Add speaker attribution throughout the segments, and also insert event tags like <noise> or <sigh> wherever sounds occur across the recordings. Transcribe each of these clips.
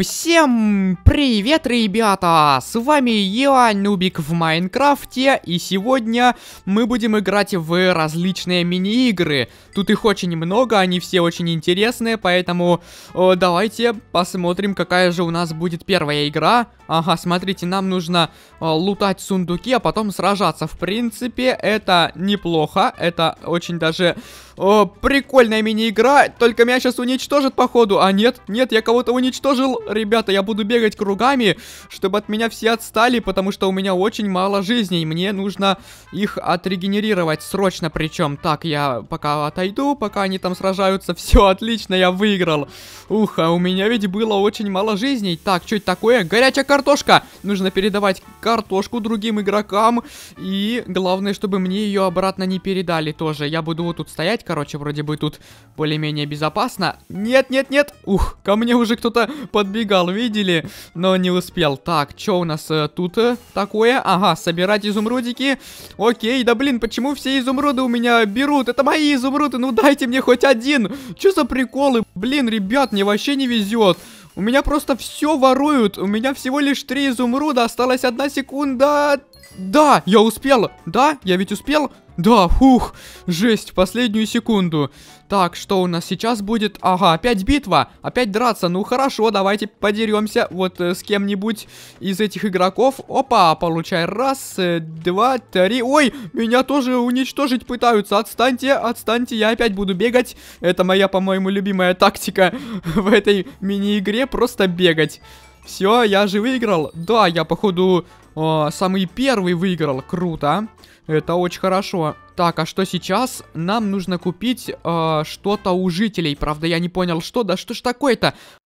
Speaker 1: Всем привет, ребята! С вами я, Нубик в Майнкрафте, и сегодня мы будем играть в различные мини-игры. Тут их очень много, они все очень интересные, поэтому о, э, давайте посмотрим, какая же у нас будет первая игра. Ага, смотрите, нам нужно о, э, лутать сундуки, а потом сражаться. В принципе, это неплохо, это очень даже о, э, прикольная мини-игра, только меня сейчас уничтожат походу. А нет, нет, я кого-то уничтожил пол. Ребята, я буду бегать кругами, чтобы от меня все отстали, потому что у меня очень мало жизней. Мне нужно их отрегенерировать срочно причем. Так, я пока отойду, пока они там сражаются. <laughs> Все, отлично, я выиграл. Ух, а у меня ведь было очень мало жизней. Так, что это такое? Горячая картошка! Нужно передавать картошку другим игрокам. И главное, чтобы мне ее обратно не передали тоже. Я буду вот тут стоять, короче, вроде бы тут более-менее безопасно. Нет, нет, нет! Ух, ко мне уже кто-то под подбегал, видели? Но не успел. Так, что у нас э, тут э, такое? Ага, собирать изумрудики. Окей, да блин, почему все изумруды у меня берут? Это мои изумруды, ну дайте мне хоть один. Что за приколы? Блин, ребят, мне вообще не везет. У меня просто все воруют. У меня всего лишь три изумруда. Осталась одна секунда. Да, я успел. Да, я ведь успел. Да, фух, жесть, последнюю секунду. Так, что у нас сейчас будет? Ага, опять битва, опять драться. Ну хорошо, давайте подеремся вот э, с кем-нибудь из этих игроков. Опа, получай раз, э, два, три. Ой, меня тоже уничтожить пытаются. Отстаньте, отстаньте, я опять буду бегать. Это моя, по-моему, любимая тактика <laughs> в этой мини-игре, просто бегать. Все, я же выиграл. Да, я походу о, самый первый выиграл, круто. Это очень хорошо. Так, а что сейчас? Нам нужно купить э, что-то у жителей. Правда, я не понял, что. Да что ж такое-то?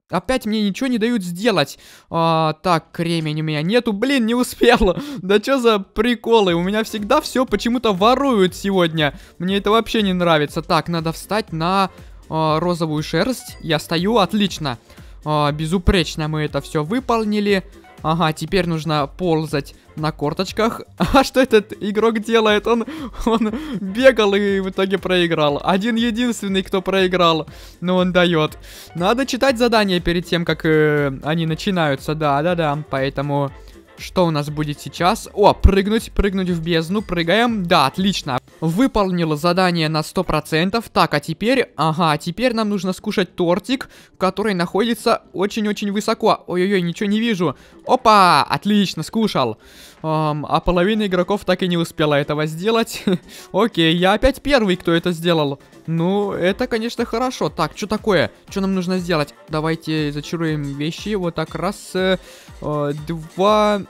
Speaker 1: Опять мне ничего не дают сделать. А, так, кремень у меня нету. Блин, не успел. <laughs> Да что за приколы? У меня всегда все почему-то воруют сегодня. Мне это вообще не нравится. Так, надо встать на а, розовую шерсть. Я стою, отлично. А, безупречно мы это все выполнили. Ага, теперь нужно ползать на корточках. <laughs> А что этот игрок делает? Он, он бегал и в итоге проиграл. Один единственный, кто проиграл. Но он дает. Надо читать задания перед тем, как э, они начинаются. Да, да, да. Поэтому что у нас будет сейчас? О, прыгнуть, прыгнуть в бездну. Прыгаем. Да, отлично выполнил задание на 100%. Так, а теперь... Ага, теперь нам нужно скушать тортик, который находится очень-очень высоко. Ой-ой-ой, ничего не вижу. Опа! Отлично, скушал. Эм, а половина игроков так и не успела этого сделать. <laughs> Окей, я опять первый, кто это сделал. Ну, это, конечно, хорошо. Так, что такое? Что нам нужно сделать? Давайте зачаруем вещи. Вот так, раз, э, э, два...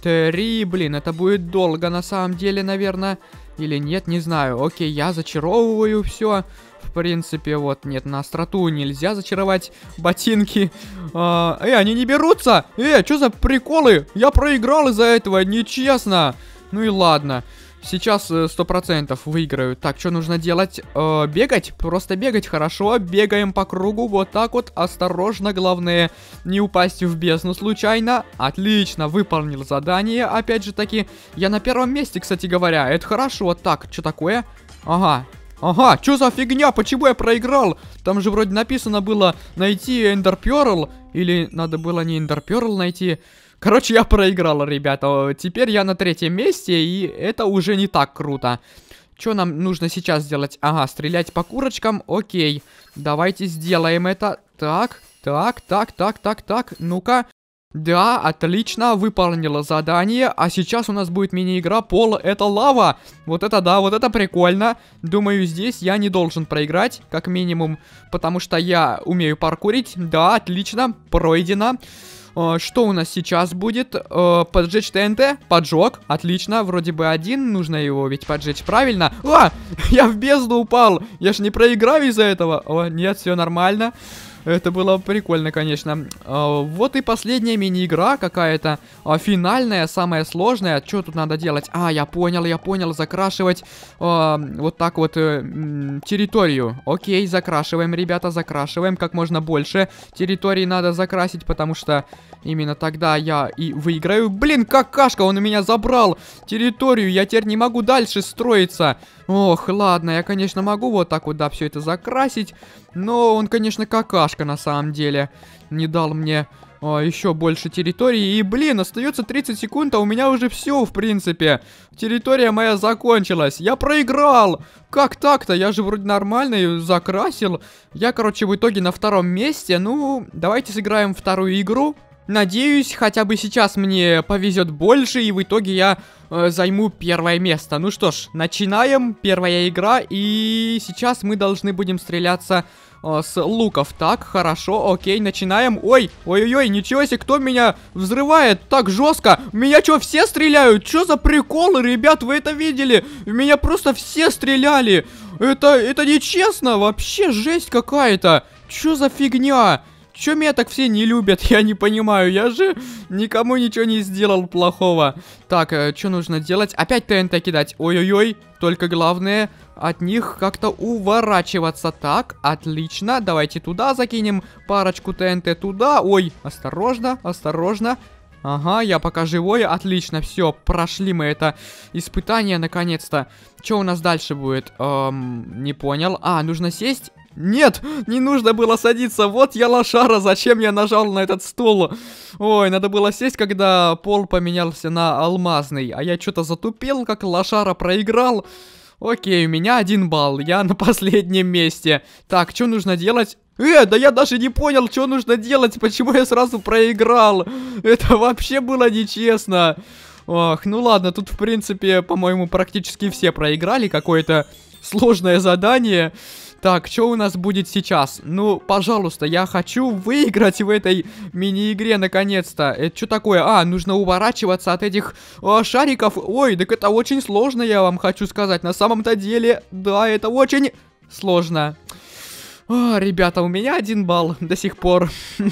Speaker 1: Три, блин, это будет долго на самом деле, наверное или нет, не знаю. Окей, я зачаровываю все. В принципе, вот, нет, на остроту нельзя зачаровать ботинки. А, э, они не берутся! Э, что за приколы? Я проиграл из-за этого, нечестно! Ну и ладно. Сейчас 100% э, выиграю. Так, что нужно делать? Э, бегать. Просто бегать, хорошо. Бегаем по кругу. Вот так вот. Осторожно, главное, не упасть в бездну случайно. Отлично, выполнил задание. Опять же таки, я на первом месте, кстати говоря. Это хорошо. Так, что такое? Ага, Ага, что за фигня? Почему я проиграл? Там же вроде написано было найти Эндер Перл. Или надо было не Эндер Перл найти. Короче, я проиграл, ребята. Теперь я на третьем месте, и это уже не так круто. Что нам нужно сейчас сделать? Ага, стрелять по курочкам, окей. Давайте сделаем это. Так, так, так, так, так, так, ну-ка. Да, отлично, выполнила задание, а сейчас у нас будет мини-игра «Пол — это лава». Вот это да, вот это прикольно. Думаю, здесь я не должен проиграть, как минимум, потому что я умею паркурить. Да, отлично, пройдено. Э, что у нас сейчас будет? Э, поджечь ТНТ? Поджог? Отлично, вроде бы один. Нужно его ведь поджечь правильно. А! <laughs> Я в бездну упал! Я ж не проиграю из-за этого. О, нет, все нормально. Нормально. Это было прикольно, конечно. А, вот и последняя мини-игра какая-то. А, финальная, самая сложная. Что тут надо делать? А, я понял, я понял. Закрашивать а, вот так вот э, территорию. Окей, закрашиваем, ребята, закрашиваем как можно больше. Территории надо закрасить, потому что... Именно тогда я и выиграю. Блин, какашка, он у меня забрал территорию. Я теперь не могу дальше строиться. Ох, ладно, я, конечно, могу вот так вот, да, все это закрасить. Но он, конечно, какашка на самом деле. Не дал мне а, еще больше территории. И, блин, остается 30 секунд, а у меня уже все, в принципе. Территория моя закончилась. Я проиграл! Как так-то? Я же вроде нормально закрасил. Я, короче, в итоге на втором месте. Ну, давайте сыграем вторую игру. Надеюсь, хотя бы сейчас мне повезет больше, и в итоге я э, займу первое место. Ну что ж, начинаем. Первая игра, и сейчас мы должны будем стреляться э, с луков. Так, хорошо, окей, начинаем. Ой, ой-ой-ой, ничего себе, кто меня взрывает так жестко? Меня что, все стреляют? Что за приколы, ребят, вы это видели? Меня просто все стреляли. Это, это нечестно, вообще жесть какая-то. Что за фигня? Чё меня так все не любят? <laughs> Я не понимаю, я же никому ничего не сделал плохого. Так, э, что нужно делать? Опять ТНТ кидать. Ой-ой-ой. Только главное от них как-то уворачиваться. Так, отлично. Давайте туда закинем парочку ТНТ туда. Ой, осторожно, осторожно. Ага, я пока живой, отлично, все, прошли мы это испытание наконец-то. Что у нас дальше будет? Эм, не понял. А, нужно сесть нет, не нужно было садиться. Вот я лошара, зачем я нажал на этот стул? Ой, надо было сесть, когда пол поменялся на алмазный. А я что-то затупил, как лошара проиграл. Окей, у меня один балл, я на последнем месте. Так, что нужно делать? Э, да я даже не понял, что нужно делать, почему я сразу проиграл. Это вообще было нечестно. Ох, ну ладно, тут в принципе, по-моему, практически все проиграли какое-то сложное задание. Так, что у нас будет сейчас? Ну, пожалуйста, я хочу выиграть в этой мини-игре, наконец-то. Это что такое? А, нужно уворачиваться от этих э, шариков. Ой, так это очень сложно, я вам хочу сказать. На самом-то деле, да, это очень Сложно. А, ребята, у меня один балл до сих пор. <laughs>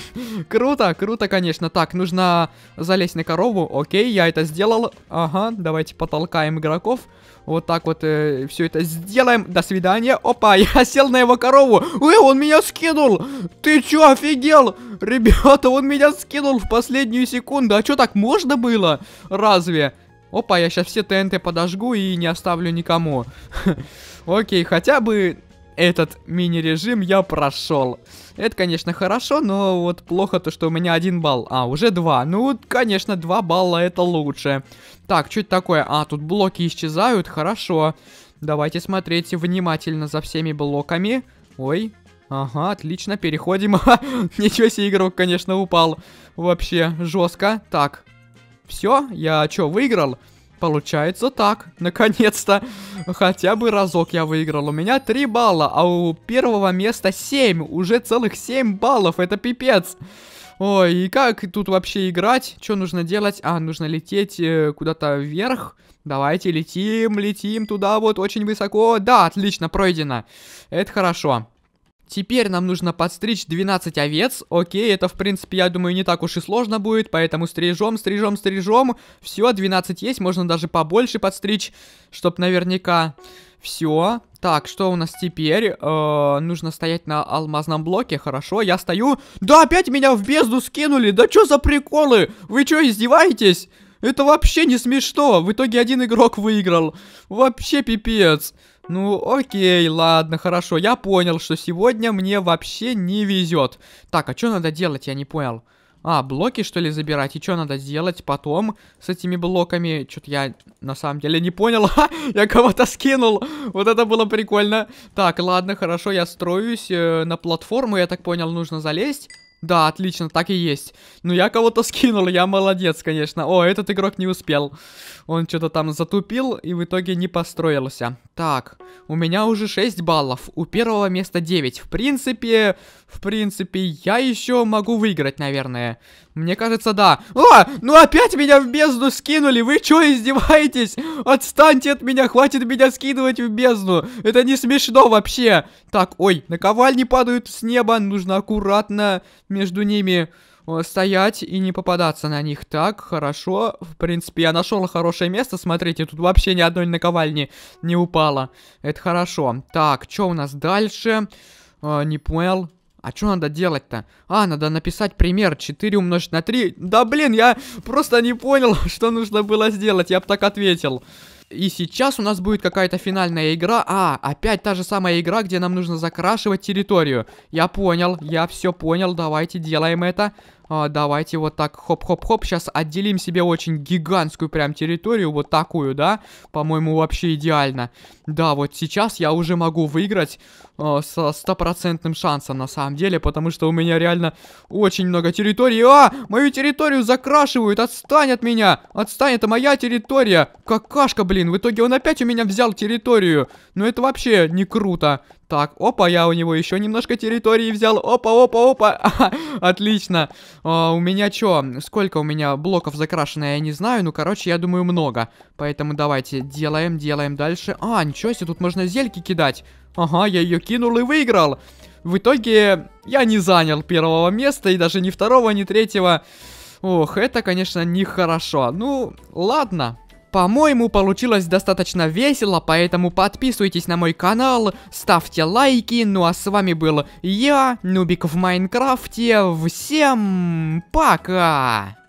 Speaker 1: круто, круто, конечно. Так, нужно залезть на корову. Окей, я это сделал. Ага, давайте потолкаем игроков. Вот так вот э, все это сделаем. До свидания. Опа, <laughs> я сел на его корову. Эй, он меня скинул. Ты чё, офигел? Ребята, он меня скинул в последнюю секунду. А чё, так можно было? Разве? Опа, я сейчас все ТНТ подожгу и не оставлю никому. <laughs> Окей, хотя бы этот мини-режим я прошел. Это, конечно, хорошо, но вот плохо то, что у меня один балл. А, уже два. Ну, конечно, два балла это лучше. Так, что это такое? А, тут блоки исчезают, хорошо. Давайте смотреть внимательно за всеми блоками. Ой, Ага, отлично, переходим. <laughs> Ничего себе, игрок, конечно, упал. Вообще, жестко. Так. Все, я что, выиграл? Получается так, наконец-то. Хотя бы разок я выиграл. У меня 3 балла, а у первого места 7. Уже целых 7 баллов, это пипец. Ой, и как тут вообще играть? Что нужно делать? А, нужно лететь э, куда-то вверх. Давайте летим, летим туда вот очень высоко. Да, отлично, пройдено. Это хорошо. Теперь нам нужно подстричь 12 овец. Окей, это в принципе, я думаю, не так уж и сложно будет, поэтому стрижем, стрижем, стрижем. Все, 12 есть, можно даже побольше подстричь, чтоб наверняка... Все. Так, что у нас теперь? Э -э нужно стоять на алмазном блоке. Хорошо, я стою. Да, опять меня в бездну скинули. Да что за приколы? Вы что, издеваетесь? Это вообще не смешно. В итоге один игрок выиграл. Вообще пипец. Ну, окей, ладно, хорошо. Я понял, что сегодня мне вообще не везет. Так, а что надо делать, я не понял. А, блоки, что ли, забирать? И что надо сделать потом с этими блоками? Что-то я, на самом деле, не понял. <laughs> я кого-то скинул. Вот это было прикольно. Так, ладно, хорошо, я строюсь. Э, на платформу, я так понял, нужно залезть. Да, отлично, так и есть. Ну, я кого-то скинул, я молодец, конечно. О, этот игрок не успел. Он что-то там затупил и в итоге не построился. Так, у меня уже 6 баллов, у первого места 9. В принципе, в принципе, я еще могу выиграть, наверное. Мне кажется, да. О, ну опять меня в бездну скинули. Вы что издеваетесь? Отстаньте от меня, хватит меня скидывать в бездну. Это не смешно вообще. Так, ой, наковальни падают с неба. Нужно аккуратно между ними э, стоять и не попадаться на них. Так, хорошо. В принципе, я нашел хорошее место. Смотрите, тут вообще ни одной наковальни не упало. Это хорошо. Так, что у нас дальше? А, не понял. А что надо делать-то? А, надо написать пример 4 умножить на 3. Да блин, я просто не понял, <laughs> что нужно было сделать, я бы так ответил. И сейчас у нас будет какая-то финальная игра. А, опять та же самая игра, где нам нужно закрашивать территорию. Я понял, я все понял, давайте делаем это. А, давайте вот так, хоп-хоп-хоп, сейчас отделим себе очень гигантскую прям территорию, вот такую, да? По-моему, вообще идеально. Да, вот сейчас я уже могу выиграть э, со стопроцентным шансом, на самом деле, потому что у меня реально очень много территории А, мою территорию закрашивают, отстань от меня, отстань, это моя территория. Какашка, блин, в итоге он опять у меня взял территорию. Ну это вообще не круто. Так, опа, я у него еще немножко территории взял. Опа, опа, опа. Отлично. А, у меня что? Сколько у меня блоков закрашено, я не знаю. Ну, короче, я думаю, много. Поэтому давайте делаем, делаем дальше. А, ничего себе, тут можно зельки кидать. Ага, я ее кинул и выиграл. В итоге я не занял первого места и даже ни второго, ни третьего. Ох, это, конечно, нехорошо. Ну, ладно. По-моему, получилось достаточно весело, поэтому подписывайтесь на мой канал, ставьте лайки, ну а с вами был я, Нубик в Майнкрафте, всем пока!